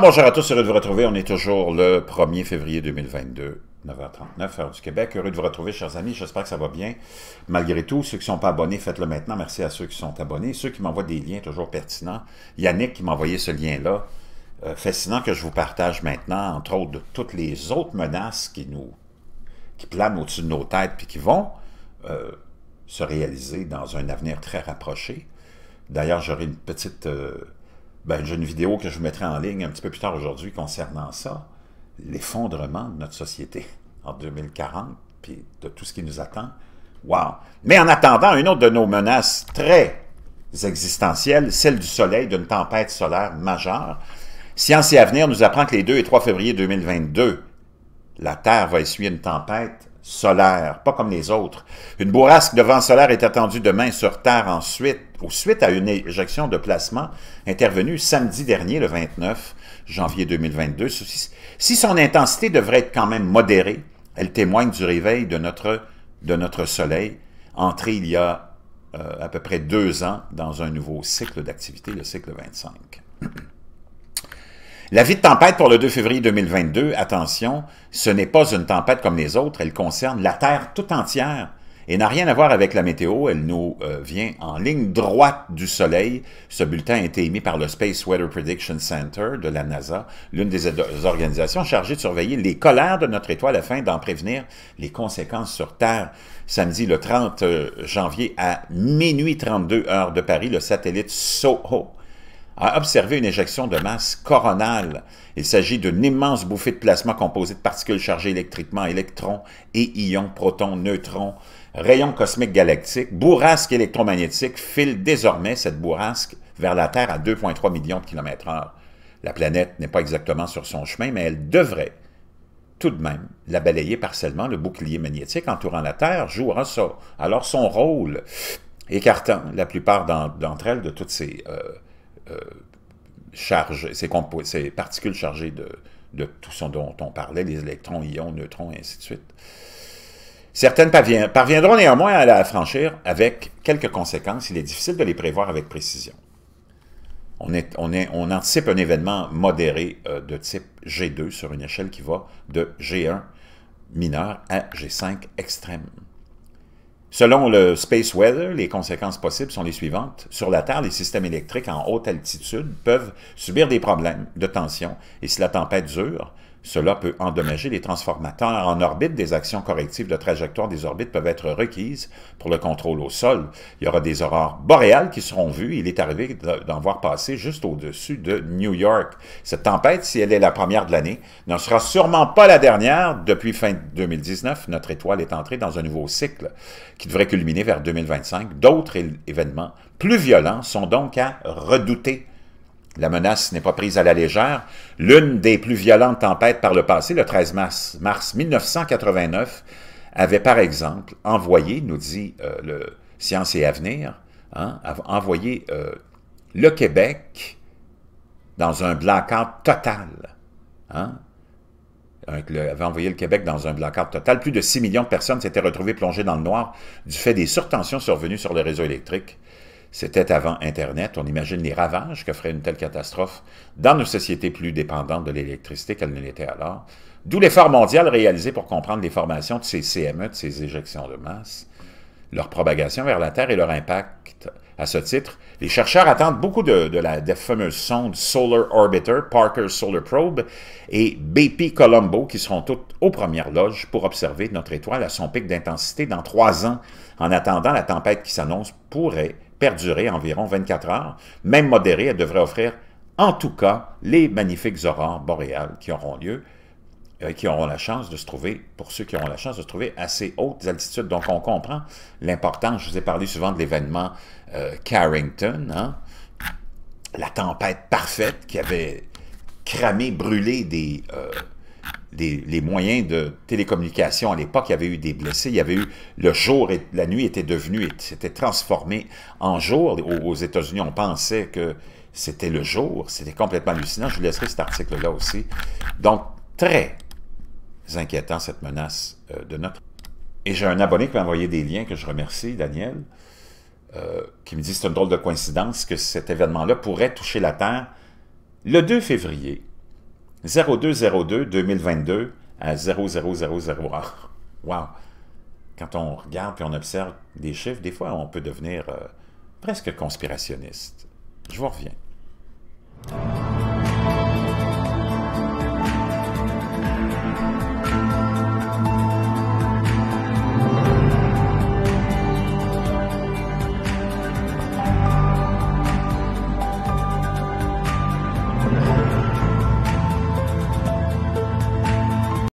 bonjour à tous, heureux de vous retrouver. On est toujours le 1er février 2022, 9h39, heure du Québec. Heureux de vous retrouver, chers amis. J'espère que ça va bien. Malgré tout, ceux qui ne sont pas abonnés, faites-le maintenant. Merci à ceux qui sont abonnés. Ceux qui m'envoient des liens toujours pertinents. Yannick qui m'a envoyé ce lien-là. Euh, fascinant que je vous partage maintenant, entre autres, de toutes les autres menaces qui nous qui planent au-dessus de nos têtes puis qui vont euh, se réaliser dans un avenir très rapproché. D'ailleurs, j'aurai une petite... Euh, ben, j'ai une vidéo que je vous mettrai en ligne un petit peu plus tard aujourd'hui concernant ça, l'effondrement de notre société en 2040, puis de tout ce qui nous attend. Wow! Mais en attendant, une autre de nos menaces très existentielles, celle du soleil, d'une tempête solaire majeure. Science et Avenir nous apprend que les 2 et 3 février 2022, la Terre va essuyer une tempête solaire, pas comme les autres. Une bourrasque de vent solaire est attendue demain sur Terre ensuite, ou suite à une éjection de placement intervenue samedi dernier, le 29 janvier 2022. Si son intensité devrait être quand même modérée, elle témoigne du réveil de notre, de notre soleil, entré il y a euh, à peu près deux ans dans un nouveau cycle d'activité, le cycle 25. La vie de tempête pour le 2 février 2022, attention, ce n'est pas une tempête comme les autres, elle concerne la Terre tout entière et n'a rien à voir avec la météo, elle nous euh, vient en ligne droite du soleil. Ce bulletin a été émis par le Space Weather Prediction Center de la NASA, l'une des organisations chargées de surveiller les colères de notre étoile afin d'en prévenir les conséquences sur Terre. Samedi le 30 euh, janvier à minuit 32 heures de Paris, le satellite SOHO a observé une éjection de masse coronale. Il s'agit d'une immense bouffée de plasma composée de particules chargées électriquement, électrons et ions, protons, neutrons, rayons cosmiques galactiques, bourrasque électromagnétique file désormais cette bourrasque vers la Terre à 2,3 millions de kilomètres heure. La planète n'est pas exactement sur son chemin, mais elle devrait tout de même la balayer partiellement. Le bouclier magnétique entourant la Terre jouera ça. Alors son rôle, écartant la plupart d'entre elles de toutes ces... Euh, euh, ces, particules chargées de, tout ce dont on parlait, les électrons, ions, neutrons, et ainsi de suite. Certaines parviendront néanmoins à la franchir avec quelques conséquences. Il est difficile de les prévoir avec précision. On, anticipe un événement modéré euh, de type G2 sur une échelle qui va de G1 mineur à G5 extrême. Selon le Space Weather, les conséquences possibles sont les suivantes. Sur la Terre, les systèmes électriques en haute altitude peuvent subir des problèmes de tension et si la tempête dure, cela peut endommager les transformateurs en orbite. Des actions correctives de trajectoire des orbites peuvent être requises pour le contrôle au sol. Il y aura des aurores boréales qui seront vues. Il est arrivé d'en voir passer juste au-dessus de New York. Cette tempête, si elle est la première de l'année, n'en sera sûrement pas la dernière. Depuis fin 2019, notre étoile est entrée dans un nouveau cycle qui devrait culminer vers 2025. D'autres événements plus violents sont donc à redouter. La menace n'est pas prise à la légère. L'une des plus violentes tempêtes par le passé, le 13 mars, mars 1989, avait par exemple envoyé, nous dit euh, le Science et Avenir, hein, envoyé euh, le Québec dans un blackout total. Hein, avait envoyé le Québec dans un blackout total. Plus de 6 millions de personnes s'étaient retrouvées plongées dans le noir du fait des surtensions survenues sur le réseau électrique. C'était avant Internet. On imagine les ravages que ferait une telle catastrophe dans nos sociétés plus dépendantes de l'électricité qu'elles ne l'étaient alors. D'où l'effort mondial réalisé pour comprendre les formations de ces CME, de ces éjections de masse, leur propagation vers la Terre et leur impact. À ce titre, les chercheurs attendent beaucoup de, la, fameuse sonde Solar Orbiter, Parker Solar Probe et BP Colombo qui seront toutes aux premières loges pour observer notre étoile à son pic d'intensité dans trois ans. En attendant, la tempête qui s'annonce pourrait perdurer environ 24 heures. Même modérée, elle devrait offrir en tout cas les magnifiques aurores boréales qui auront lieu, euh, qui auront la chance de se trouver, pour ceux qui auront la chance de se trouver à ces hautes altitudes. Donc on comprend l'importance, je vous ai parlé souvent de l'événement euh, Carrington, hein. la tempête parfaite qui avait cramé, brûlé des... Euh, les, moyens de télécommunication à l'époque, il y avait eu des blessés, il y avait eu le jour et la nuit était devenue, s'était transformé en jour. Aux, États-Unis, on pensait que c'était le jour, c'était complètement hallucinant. Je vous laisserai cet article-là aussi. Donc, très inquiétant cette menace euh, de notre... Et j'ai un abonné qui m'a envoyé des liens que je remercie, Daniel, euh, qui me dit c'est une drôle de coïncidence que cet événement-là pourrait toucher la Terre le 2 février 0202-2022 à 0000. Wow! Quand on regarde et on observe des chiffres, des fois, on peut devenir euh, presque conspirationniste. Je vous reviens.